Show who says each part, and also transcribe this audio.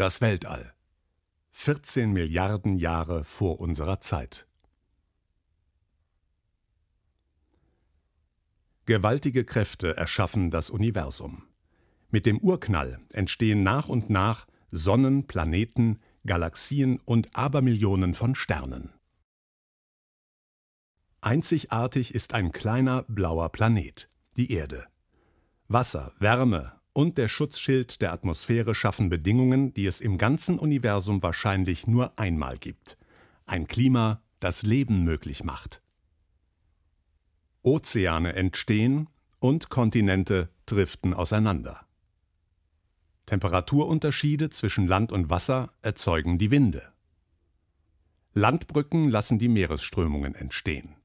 Speaker 1: Das Weltall. 14 Milliarden Jahre vor unserer Zeit. Gewaltige Kräfte erschaffen das Universum. Mit dem Urknall entstehen nach und nach Sonnen, Planeten, Galaxien und Abermillionen von Sternen. Einzigartig ist ein kleiner blauer Planet, die Erde. Wasser, Wärme und der Schutzschild der Atmosphäre schaffen Bedingungen, die es im ganzen Universum wahrscheinlich nur einmal gibt. Ein Klima, das Leben möglich macht. Ozeane entstehen und Kontinente driften auseinander. Temperaturunterschiede zwischen Land und Wasser erzeugen die Winde. Landbrücken lassen die Meeresströmungen entstehen.